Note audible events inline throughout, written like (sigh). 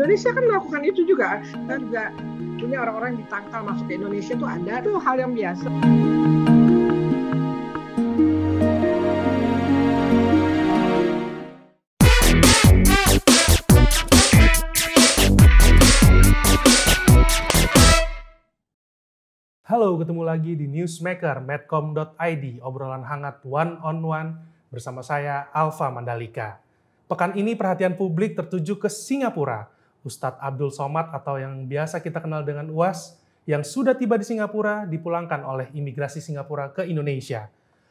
Indonesia kan melakukan itu juga kita juga punya orang-orang yang ditangkal masuk ke Indonesia itu ada tuh hal yang biasa Halo, ketemu lagi di Newsmaker Medcom.id, obrolan hangat one on one bersama saya Alfa Mandalika. Pekan ini perhatian publik tertuju ke Singapura Ustadz Abdul Somad atau yang biasa kita kenal dengan UAS yang sudah tiba di Singapura dipulangkan oleh imigrasi Singapura ke Indonesia.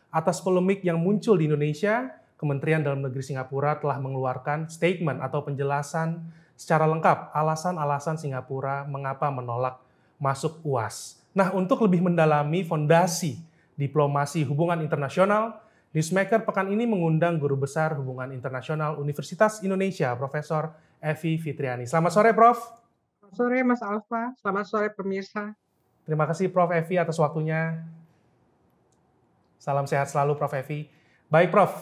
Atas polemik yang muncul di Indonesia, Kementerian Dalam Negeri Singapura telah mengeluarkan statement atau penjelasan secara lengkap alasan-alasan Singapura mengapa menolak masuk UAS. Nah, untuk lebih mendalami fondasi diplomasi hubungan internasional, Newsmaker pekan ini mengundang Guru Besar Hubungan Internasional Universitas Indonesia, Profesor Evi Fitriani. Selamat sore, Prof. Selamat sore, Mas Alfa. Selamat sore, pemirsa. Terima kasih, Prof. Evi, atas waktunya. Salam sehat selalu, Prof. Evi. Baik, Prof.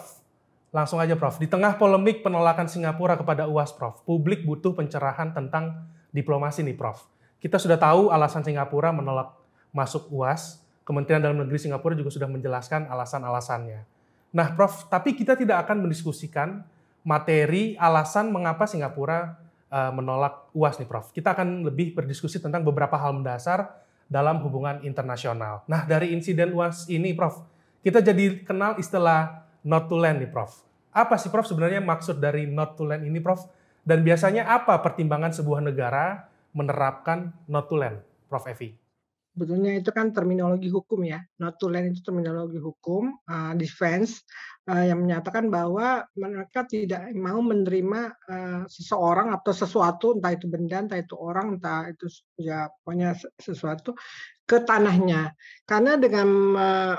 Langsung aja, Prof. Di tengah polemik penolakan Singapura kepada UAS, Prof, publik butuh pencerahan tentang diplomasi nih, Prof. Kita sudah tahu alasan Singapura menolak masuk UAS. Kementerian Dalam Negeri Singapura juga sudah menjelaskan alasan-alasannya. Nah, Prof, tapi kita tidak akan mendiskusikan materi alasan mengapa Singapura uh, menolak UAS nih, Prof. Kita akan lebih berdiskusi tentang beberapa hal mendasar dalam hubungan internasional. Nah, dari insiden UAS ini, Prof, kita jadi kenal istilah not to land nih, Prof. Apa sih, Prof, sebenarnya maksud dari not to land ini, Prof? Dan biasanya apa pertimbangan sebuah negara menerapkan not to land, Prof. Evi? sebetulnya itu kan terminologi hukum ya. Not to land itu terminologi hukum, uh, defense uh, yang menyatakan bahwa mereka tidak mau menerima uh, seseorang atau sesuatu, entah itu benda, entah itu orang, entah itu ya punya sesuatu ke tanahnya. Karena dengan uh,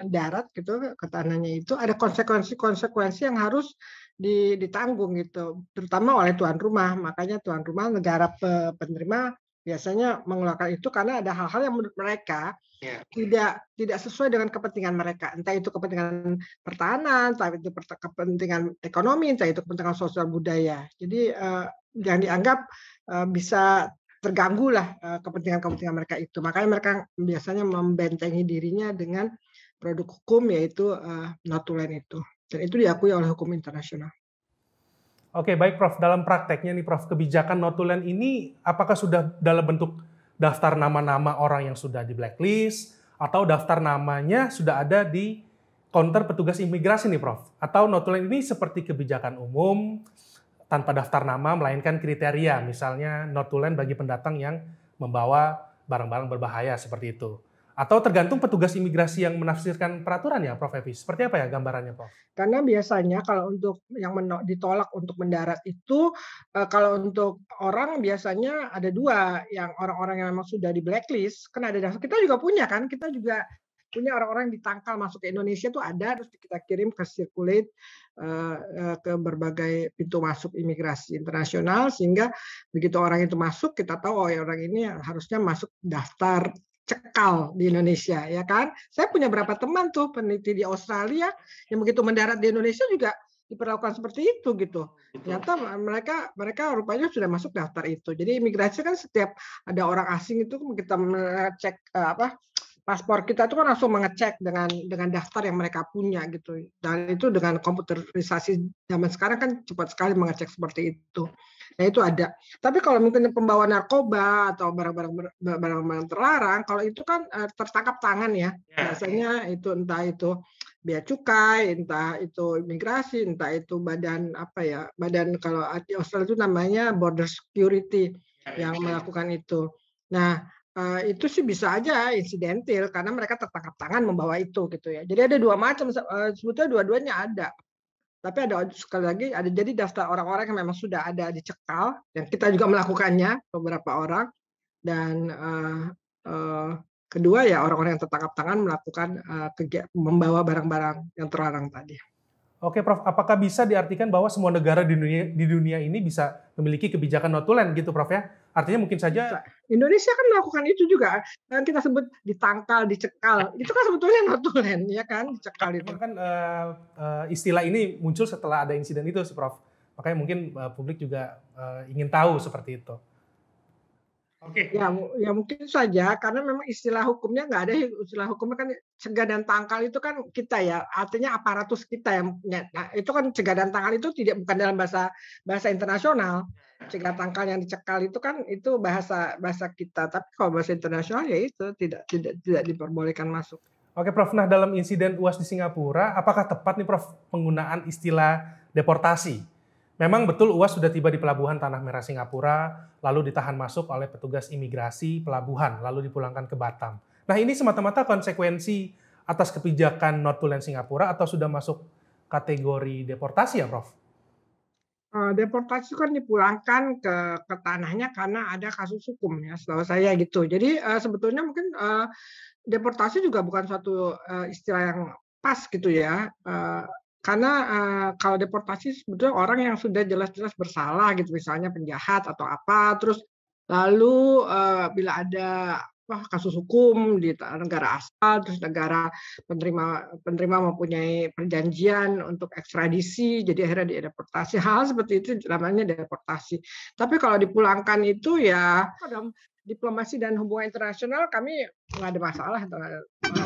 mendarat gitu ke tanahnya itu ada konsekuensi-konsekuensi yang harus ditanggung gitu, terutama oleh tuan rumah. Makanya tuan rumah negara penerima biasanya mengeluarkan itu karena ada hal-hal yang menurut mereka yeah. tidak tidak sesuai dengan kepentingan mereka entah itu kepentingan pertahanan entah itu kepentingan ekonomi entah itu kepentingan sosial budaya jadi uh, yang dianggap uh, bisa terganggu lah eh, kepentingan-kepentingan mereka itu makanya mereka biasanya membentengi dirinya dengan produk hukum yaitu uh, notulen itu dan itu diakui oleh hukum internasional. Oke, baik Prof. Dalam prakteknya nih Prof, kebijakan notulen ini apakah sudah dalam bentuk daftar nama-nama orang yang sudah di blacklist atau daftar namanya sudah ada di konter petugas imigrasi nih Prof? Atau notulen ini seperti kebijakan umum tanpa daftar nama melainkan kriteria misalnya notulen bagi pendatang yang membawa barang-barang berbahaya seperti itu. Atau tergantung petugas imigrasi yang menafsirkan peraturan ya, Prof. Evi? Seperti apa ya gambarannya, Prof? Karena biasanya kalau untuk yang ditolak untuk mendarat itu, eh, kalau untuk orang biasanya ada dua, yang orang-orang yang memang sudah di blacklist, kan ada dasar. Kita juga punya kan, kita juga punya orang-orang yang ditangkal masuk ke Indonesia itu ada terus kita kirim ke circulate eh, eh, ke berbagai pintu masuk imigrasi internasional sehingga begitu orang itu masuk kita tahu oh ya orang ini harusnya masuk daftar cekal di Indonesia ya kan. Saya punya berapa teman tuh peneliti di Australia yang begitu mendarat di Indonesia juga diperlakukan seperti itu gitu. Ternyata mereka mereka rupanya sudah masuk daftar itu. Jadi imigrasi kan setiap ada orang asing itu kita cek eh, apa paspor kita itu kan langsung mengecek dengan dengan daftar yang mereka punya gitu dan itu dengan komputerisasi zaman sekarang kan cepat sekali mengecek seperti itu nah itu ada tapi kalau mungkin pembawa narkoba atau barang-barang barang-barang terlarang kalau itu kan uh, tertangkap tangan ya. Ya, ya biasanya itu entah itu bea cukai entah itu imigrasi entah itu badan apa ya badan kalau di Australia itu namanya border security ya, yang melakukan itu nah Eh, itu sih bisa aja insidentil karena mereka tertangkap tangan membawa itu gitu ya. Jadi ada dua macam eh, sebetulnya dua-duanya ada. Tapi ada sekali lagi ada jadi daftar orang-orang yang memang sudah ada dicekal dan kita juga melakukannya beberapa orang dan uh, uh, kedua ya orang-orang yang tertangkap tangan melakukan uh, membawa barang-barang yang terlarang tadi. Oke, Prof. Apakah bisa diartikan bahwa semua negara di dunia, di dunia ini bisa memiliki kebijakan notulen gitu, Prof ya? Artinya mungkin saja nah, Indonesia kan melakukan itu juga. Kan kita sebut ditangkal, dicekal. Eh. Itu kan sebetulnya notulen ya kan, dicekal itu. Kan uh, uh, istilah ini muncul setelah ada insiden itu sih Prof. Makanya mungkin uh, publik juga uh, ingin tahu seperti itu. Oke. Okay. Ya, ya mungkin saja karena memang istilah hukumnya nggak ada istilah hukumnya kan cegah dan tangkal itu kan kita ya artinya aparatus kita yang Nah, itu kan cegah dan tangkal itu tidak bukan dalam bahasa bahasa internasional. Cegah ya, ya. tangkal yang dicekal itu kan itu bahasa bahasa kita tapi kalau bahasa internasional ya itu tidak tidak tidak diperbolehkan masuk. Oke, Prof. Nah, dalam insiden UAS di Singapura, apakah tepat nih Prof penggunaan istilah deportasi? Memang betul UAS sudah tiba di pelabuhan Tanah Merah Singapura, lalu ditahan masuk oleh petugas imigrasi pelabuhan, lalu dipulangkan ke Batam. Nah ini semata-mata konsekuensi atas kebijakan not to land Singapura atau sudah masuk kategori deportasi ya Prof? Eh, deportasi kan dipulangkan ke, ke tanahnya karena ada kasus hukum ya setahu saya gitu. Jadi uh, sebetulnya mungkin uh, deportasi juga bukan suatu uh, istilah yang pas gitu ya. Uh, karena uh, kalau deportasi sebetulnya orang yang sudah jelas-jelas bersalah gitu misalnya penjahat atau apa terus lalu uh, bila ada apa, kasus hukum di negara asal terus negara penerima penerima mempunyai perjanjian untuk ekstradisi jadi akhirnya dia deportasi (laughs) hal seperti itu namanya deportasi tapi kalau dipulangkan itu ya dalam diplomasi dan hubungan internasional kami nggak ada masalah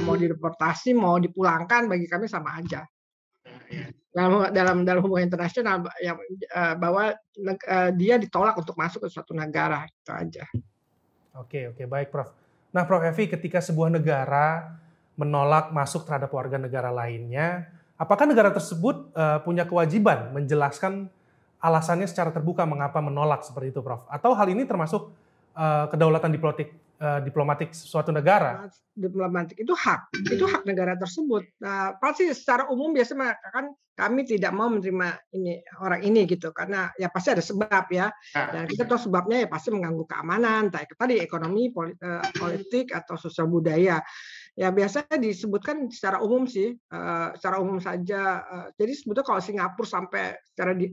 mau dideportasi mau dipulangkan bagi kami sama aja dalam dalam dalam hubungan internasional yang eh, bahwa eh, dia ditolak untuk masuk ke suatu negara itu aja. Oke oke baik Prof. Nah Prof Evi ketika sebuah negara menolak masuk terhadap warga negara lainnya, apakah negara tersebut eh, punya kewajiban menjelaskan alasannya secara terbuka mengapa menolak seperti itu Prof? Atau hal ini termasuk kedaulatan diplomatik Eh, diplomatik suatu negara. Nah, diplomatik itu hak, itu hak negara tersebut. Nah, pasti secara umum biasanya kan kami tidak mau menerima ini orang ini gitu karena ya pasti ada sebab ya. ya. Dan kita tahu sebabnya ya pasti mengganggu keamanan, entah tadi ekonomi, eh, politik atau sosial budaya. Ya biasanya disebutkan secara umum sih, eh, secara umum saja. jadi sebetulnya kalau Singapura sampai secara di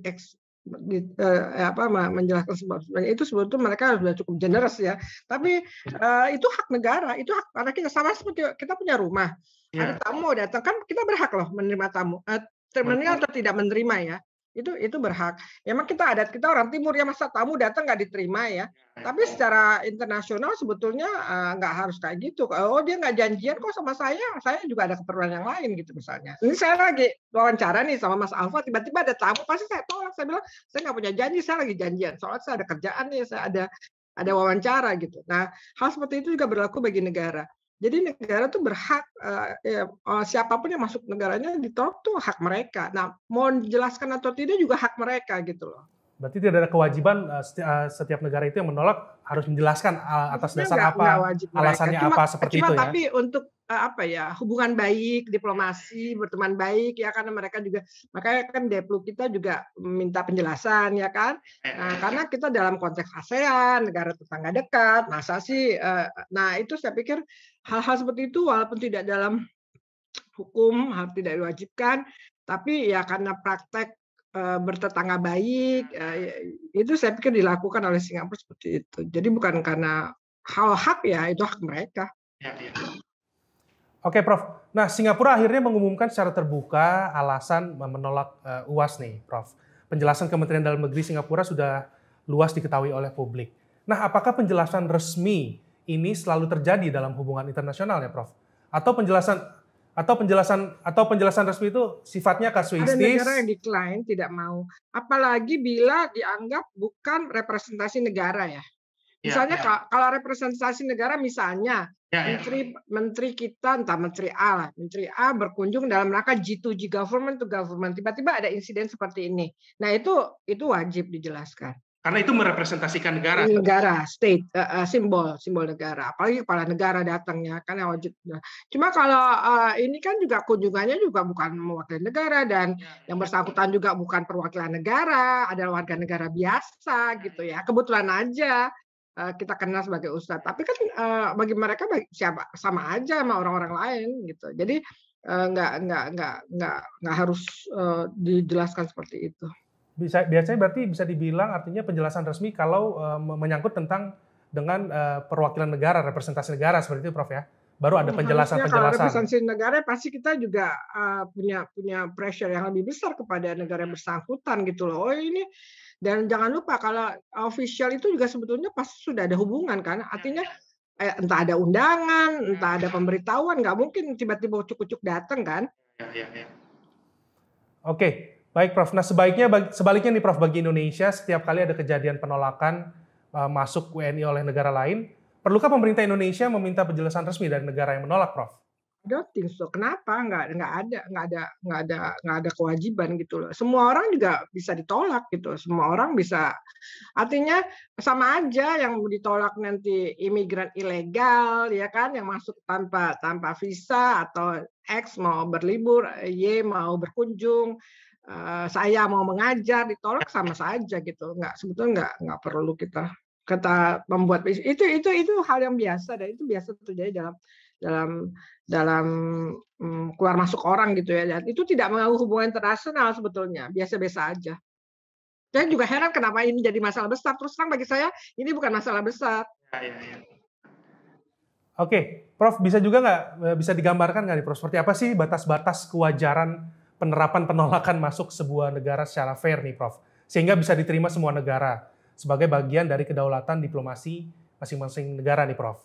di, gitu, eh, eh, apa menjelaskan sebab-sebabnya itu sebetulnya mereka sudah cukup generous ya. Tapi eh, itu hak negara, itu hak karena kita sama seperti kita punya rumah. ya. Ada tamu datang kan kita berhak loh menerima tamu. Eh, menerima atau tidak menerima ya itu itu berhak. Emang kita adat kita orang Timur ya masa tamu datang nggak diterima ya. Iya. Tapi secara internasional sebetulnya uh, harus kayak gitu. Oh dia nggak janjian kok sama saya, saya juga ada keperluan yang lain gitu misalnya. Ini saya lagi wawancara nih sama Mas Alfa, tiba-tiba ada tamu pasti saya tolak. Saya bilang saya nggak punya janji, saya lagi janjian. Soalnya saya ada kerjaan nih, saya ada ada wawancara gitu. Nah hal seperti itu juga berlaku bagi negara. Jadi negara tuh berhak uh, siapapun yang masuk negaranya ditolak tuh hak mereka. Nah, mau dijelaskan atau tidak juga hak mereka gitu loh. Berarti tidak ada kewajiban eh, eh, setiap negara itu yang menolak harus menjelaskan eh, atas dasar enggak, apa, enggak alasannya cuma, apa seperti cuma itu tapi ya. Tapi untuk apa ya hubungan baik, diplomasi, berteman baik ya karena mereka juga makanya kan Deplu kita juga minta penjelasan ya kan. Nah, karena kita dalam konteks ASEAN, negara tetangga dekat, masa sih? nah itu saya pikir hal-hal seperti itu walaupun tidak dalam hukum, hal tidak diwajibkan, tapi ya karena praktek Eh, bertetangga baik eh, itu saya pikir dilakukan oleh Singapura seperti itu jadi bukan karena hal hak ya itu hak mereka ya, ya. oke Prof nah Singapura akhirnya mengumumkan secara terbuka alasan menolak eh, UAS nih Prof penjelasan Kementerian Dalam Negeri Singapura sudah luas diketahui oleh publik nah apakah penjelasan resmi ini selalu terjadi dalam hubungan internasional ya Prof atau penjelasan atau penjelasan atau penjelasan resmi itu sifatnya kasuistis. Ada negara yang decline tidak mau, apalagi bila dianggap bukan representasi negara ya. ya misalnya ya, ya. kalau representasi negara misalnya ya, ya. menteri menteri kita entah menteri A lah, menteri A berkunjung dalam rangka G2G government to government tiba-tiba ada insiden seperti ini. Nah, itu itu wajib dijelaskan karena itu merepresentasikan negara. Iya, negara, state, uh, simbol, simbol negara. Apalagi kepala negara datangnya kan yang wajib. Nah, cuma kalau uh, ini kan juga kunjungannya juga bukan mewakili negara dan ya, ya. yang bersangkutan juga bukan perwakilan negara, adalah warga negara biasa ya, gitu ya. Kebetulan aja uh, kita kenal sebagai ustadz. Tapi kan uh, bagi mereka bagi, siapa sama aja sama orang-orang lain gitu. Jadi uh, nggak nggak nggak nggak nggak harus uh, dijelaskan seperti itu bisa biasanya berarti bisa dibilang artinya penjelasan resmi kalau uh, menyangkut tentang dengan uh, perwakilan negara, representasi negara seperti itu, Prof ya. Baru ada hmm, penjelasan-penjelasan. Kalau representasi negara pasti kita juga uh, punya punya pressure yang lebih besar kepada negara yang bersangkutan gitu loh. Oh ini dan jangan lupa kalau official itu juga sebetulnya pasti sudah ada hubungan kan. Iya, artinya iya. eh, entah ada undangan, hmm. entah ada pemberitahuan, nggak mungkin tiba-tiba cucuk-cucuk datang kan. Ya, ya, ya. Oke, Baik Prof, nah sebaiknya sebaliknya nih Prof bagi Indonesia setiap kali ada kejadian penolakan uh, masuk WNI oleh negara lain, perlukah pemerintah Indonesia meminta penjelasan resmi dari negara yang menolak Prof? Tidak, don't so. Kenapa? Enggak, nggak ada nggak ada nggak ada nggak ada kewajiban gitu loh. Semua orang juga bisa ditolak gitu. Semua orang bisa. Artinya sama aja yang ditolak nanti imigran ilegal ya kan yang masuk tanpa tanpa visa atau X mau berlibur, Y mau berkunjung, Eh, saya mau mengajar ditolak sama saja gitu nggak sebetulnya nggak nggak perlu kita kata membuat itu itu itu hal yang biasa dan itu biasa terjadi dalam dalam dalam mm, keluar masuk orang gitu ya dan itu tidak mengganggu hubungan internasional sebetulnya biasa-biasa aja saya juga heran kenapa ini jadi masalah besar terus terang bagi saya ini bukan masalah besar ya, ya, ya. oke Prof bisa juga nggak eh, bisa digambarkan nggak nih Prof seperti apa sih batas-batas kewajaran penerapan penolakan masuk sebuah negara secara fair nih Prof. Sehingga bisa diterima semua negara sebagai bagian dari kedaulatan diplomasi masing-masing negara nih Prof.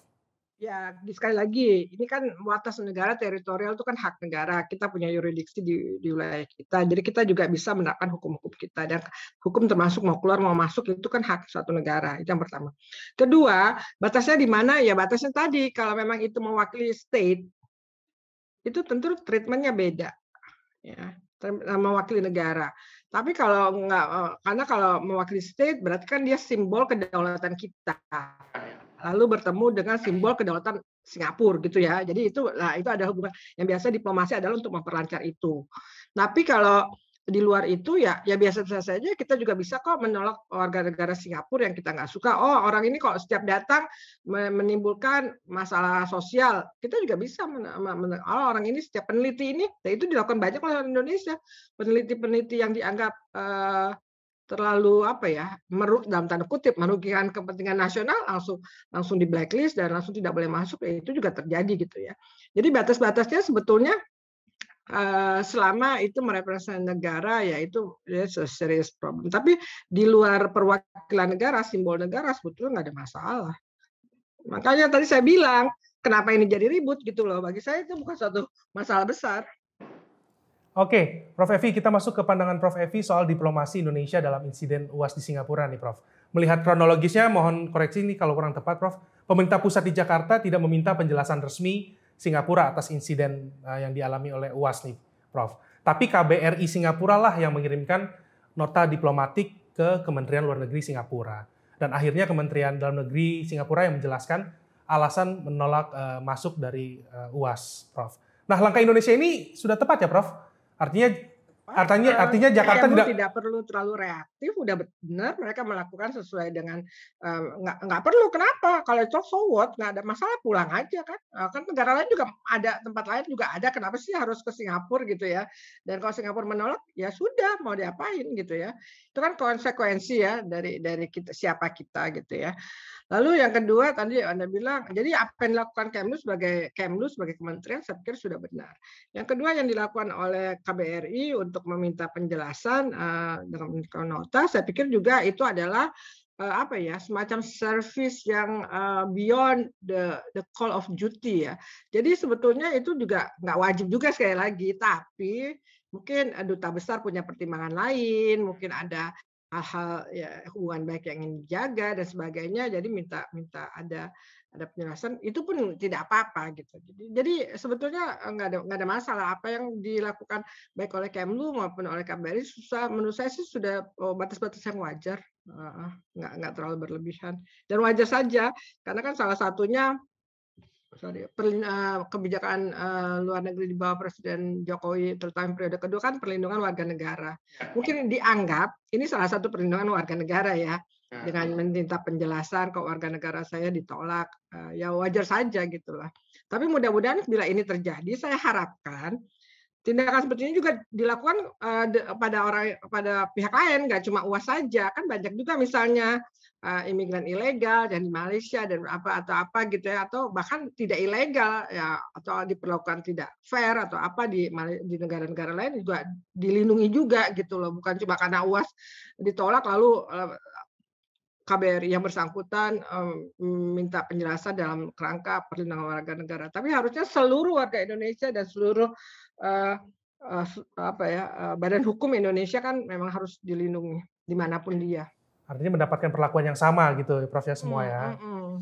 Ya, sekali lagi, ini kan muatas negara teritorial itu kan hak negara. Kita punya yuridiksi di, di wilayah kita. Jadi kita juga bisa menerapkan hukum-hukum kita. Dan hukum termasuk mau keluar, mau masuk, itu kan hak suatu negara. Itu yang pertama. Kedua, batasnya di mana? Ya batasnya tadi. Kalau memang itu mewakili state, itu tentu treatmentnya beda ya eh, mewakili negara. Tapi kalau nggak eh, karena kalau mewakili state berarti kan dia simbol kedaulatan kita. Lalu bertemu dengan simbol kedaulatan Singapura gitu ya. Jadi itu lah itu ada hubungan yang biasa diplomasi adalah untuk memperlancar itu. Tapi kalau di luar itu ya ya biasa-biasa saja kita juga bisa kok menolak warga negara Singapura yang kita nggak suka oh orang ini kok setiap datang menimbulkan masalah sosial kita juga bisa menolak oh, orang ini setiap peneliti ini ya itu dilakukan banyak oleh Indonesia peneliti-peneliti yang dianggap eh, terlalu apa ya meruk dalam tanda kutip merugikan kepentingan nasional langsung langsung di blacklist dan langsung tidak boleh masuk ya itu juga terjadi gitu ya jadi batas-batasnya sebetulnya Eh, selama itu merepresentasi negara yaitu itu ya, serius problem. Tapi di luar perwakilan negara, simbol negara sebetulnya nggak ada masalah. Makanya tadi saya bilang, kenapa ini jadi ribut gitu loh. Bagi saya itu bukan suatu masalah besar. Oke, Prof. Evi, kita masuk ke pandangan Prof. Evi soal diplomasi Indonesia dalam insiden UAS di Singapura nih, Prof. Melihat kronologisnya, mohon koreksi ini kalau kurang tepat, Prof. Pemerintah pusat di Jakarta tidak meminta penjelasan resmi Singapura atas insiden eh, yang dialami oleh UAS nih, Prof. Tapi KBRI Singapura lah yang mengirimkan nota diplomatik ke Kementerian Luar Negeri Singapura. Dan akhirnya Kementerian Dalam Negeri Singapura yang menjelaskan alasan menolak eh, masuk dari eh, UAS, Prof. Nah, langkah Indonesia ini sudah tepat ya, Prof? Artinya Artinya, uh, artinya Jakarta tidak tidak perlu terlalu reaktif, udah benar mereka melakukan sesuai dengan uh, nggak nggak perlu. Kenapa? Kalau itu so what, nggak ada masalah pulang aja kan. Uh, kan negara lain juga ada, tempat lain juga ada. Kenapa sih harus ke Singapura gitu ya? Dan kalau Singapura menolak, ya sudah mau diapain gitu ya. Itu kan konsekuensi ya dari dari kita siapa kita gitu ya. Lalu yang kedua tadi Anda bilang, jadi apa yang dilakukan Kemlu sebagai Kemlu sebagai kementerian saya pikir sudah benar. Yang kedua yang dilakukan oleh KBRI untuk meminta penjelasan eh, dengan nota, saya pikir juga itu adalah eh, apa ya semacam service yang eh, beyond the the call of duty ya. Jadi sebetulnya itu juga nggak wajib juga sekali lagi, tapi mungkin duta besar punya pertimbangan lain, mungkin ada hal-hal ya, hubungan baik yang ingin dijaga dan sebagainya jadi minta minta ada ada penjelasan itu pun tidak apa-apa gitu jadi, sebetulnya eh, nggak ada nggak ada masalah apa yang dilakukan baik oleh Kemlu maupun oleh KBRI susah menurut saya sih sudah oh, batas-batas yang wajar nggak nggak terlalu berlebihan dan wajar saja karena kan salah satunya sorry perlin, uh, kebijakan uh, luar negeri di bawah Presiden Jokowi terutama periode kedua kan perlindungan warga negara. Ya. Mungkin dianggap ini salah satu perlindungan warga negara ya, ya. dengan meminta penjelasan ke warga negara saya ditolak eh, ya wajar saja gitulah. Tapi mudah-mudahan bila ini terjadi saya harapkan tindakan seperti ini juga dilakukan pada orang pada pihak lain nggak cuma UAS saja kan banyak juga misalnya uh, imigran ilegal dari Malaysia dan apa atau apa gitu ya atau bahkan tidak ilegal ya atau diperlakukan tidak fair atau apa di di negara-negara lain juga dilindungi juga gitu loh bukan cuma karena UAS ditolak lalu uh, eh, KBRI yang bersangkutan um, minta penjelasan dalam kerangka perlindungan warga negara. Tapi harusnya seluruh warga Indonesia dan seluruh uh, uh, apa ya uh, badan hukum Indonesia kan memang harus dilindungi dimanapun dia. Artinya mendapatkan perlakuan yang sama gitu, Prof ya semua hmm, ya. Mm, mm,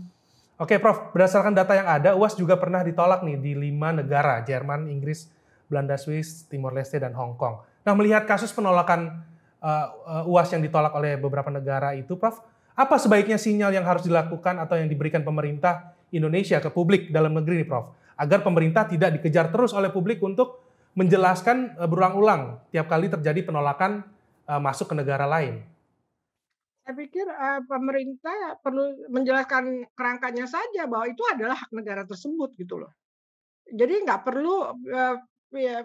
Oke, Prof. Berdasarkan data yang ada, UAS juga pernah ditolak nih di lima negara, Jerman, Inggris, Belanda, Swiss, Timor Leste, dan Hong Kong. Nah, melihat kasus penolakan uh, eh, eh, UAS yang ditolak oleh beberapa negara itu, Prof, apa sebaiknya sinyal yang harus dilakukan atau yang diberikan pemerintah Indonesia ke publik dalam negeri nih, Prof? Agar pemerintah tidak dikejar terus oleh publik untuk menjelaskan eh, berulang-ulang tiap kali terjadi penolakan uh, masuk ke negara lain. Saya pikir uh, pemerintah perlu menjelaskan kerangkanya saja bahwa itu adalah hak negara tersebut gitu loh. Jadi nggak perlu uh,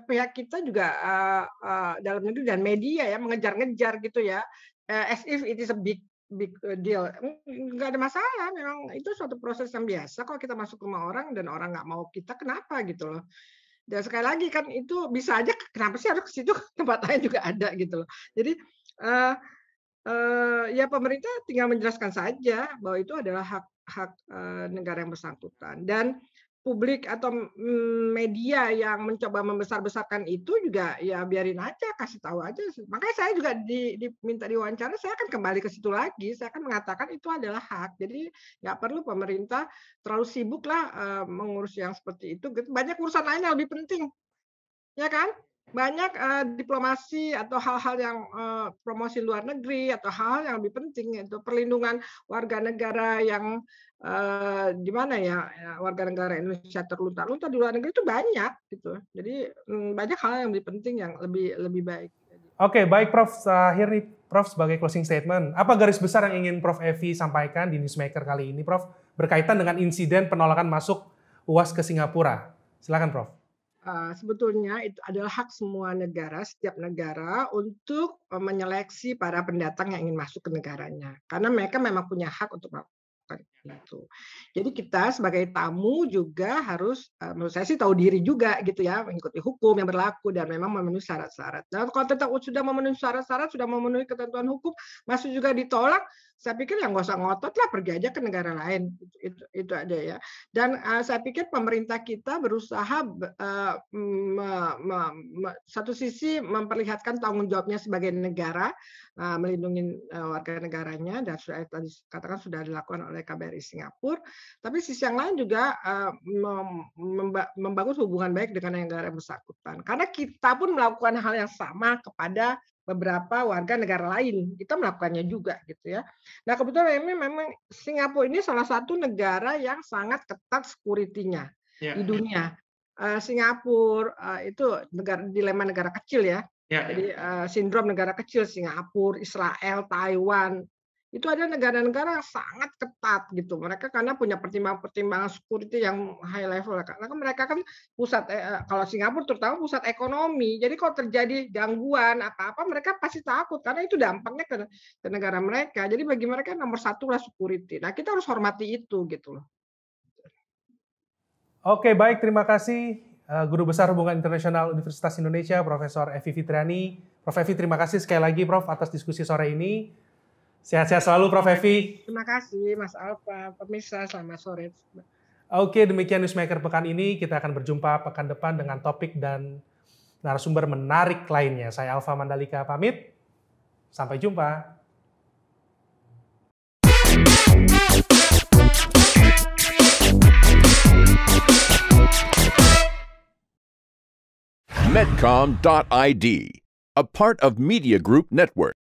pihak kita juga uh, uh, dalam negeri dan media ya mengejar-ngejar gitu ya uh, as if it is a big big deal mm, nggak ada masalah memang itu suatu proses yang biasa kalau kita masuk rumah orang dan orang nggak mau kita kenapa gitu loh dan sekali lagi kan itu bisa aja kenapa sih harus ke situ (laughs) tempat lain juga ada gitu loh jadi uh, uh, ya pemerintah tinggal menjelaskan saja bahwa itu adalah hak hak eh, negara yang bersangkutan dan publik atau media yang mencoba membesar-besarkan itu juga ya biarin aja kasih tahu aja makanya saya juga di, diminta diwawancara saya akan kembali ke situ lagi saya akan mengatakan itu adalah hak jadi nggak perlu pemerintah terlalu sibuklah eh, mengurus yang seperti itu banyak urusan lain yang lebih penting ya kan banyak uh, diplomasi atau hal-hal yang uh, promosi luar negeri atau hal-hal yang lebih penting yaitu perlindungan warga negara yang uh, di mana ya, ya warga negara Indonesia terluntar-luntar di luar negeri itu banyak gitu. Jadi um, banyak hal yang lebih penting yang lebih lebih baik. Oke, okay, baik Prof. Terakhir nih Prof sebagai closing statement, apa garis besar yang ingin Prof Evi sampaikan di Newsmaker kali ini Prof berkaitan dengan insiden penolakan masuk UAS ke Singapura? Silakan Prof. Eh, sebetulnya itu adalah hak semua negara, setiap negara untuk eh, menyeleksi para pendatang yang ingin masuk ke negaranya. Karena mereka memang punya hak untuk melakukan itu. Jadi kita sebagai tamu juga harus, eh, menurut saya sih tahu diri juga gitu ya, mengikuti hukum yang berlaku dan memang memenuhi syarat-syarat. Nah kalau tetap sudah memenuhi syarat-syarat, sudah memenuhi ketentuan hukum, masuk juga ditolak, saya pikir yang nggak usah ngotot lah pergi aja ke negara lain itu, itu, itu ada ya dan uh, saya pikir pemerintah kita berusaha uh, me, me, me, satu sisi memperlihatkan tanggung jawabnya sebagai negara uh, melindungi uh, warga negaranya dan sudah tadi katakan sudah dilakukan oleh KBRI Singapura tapi sisi yang lain juga uh, mem, membangun hubungan baik dengan negara yang bersangkutan karena kita pun melakukan hal yang sama kepada beberapa warga negara lain. Kita melakukannya juga gitu ya. Nah, kebetulan ini memang Singapura ini salah satu negara yang sangat ketat sekuritinya yeah. di dunia. Eh, Singapura eh, itu negara dilema negara kecil ya. Yeah. Jadi ya. Eh, sindrom negara kecil Singapura, Israel, Taiwan, itu ada negara-negara yang sangat ketat gitu. Mereka karena punya pertimbangan-pertimbangan security yang high level. Karena kan mereka kan pusat eh, eh, kalau Singapura terutama pusat ekonomi. Jadi kalau terjadi gangguan apa-apa mereka pasti takut karena itu dampaknya ke, ke negara mereka. Jadi bagi mereka nomor satu lah security. Nah kita harus hormati itu gitu loh. Oke baik terima kasih eh, Guru Besar Hubungan Internasional Universitas Indonesia Profesor Evi Fitriani. Prof Evi terima kasih sekali lagi Prof atas diskusi sore ini. Sehat-sehat selalu Prof. Evi. Terima kasih Mas Alfa, pemirsa selamat sore. Oke, demikian Newsmaker pekan ini. Kita akan berjumpa pekan depan dengan topik dan narasumber menarik lainnya. Saya Alfa Mandalika pamit. Sampai jumpa. Medcom.id, a part of Media Group Network.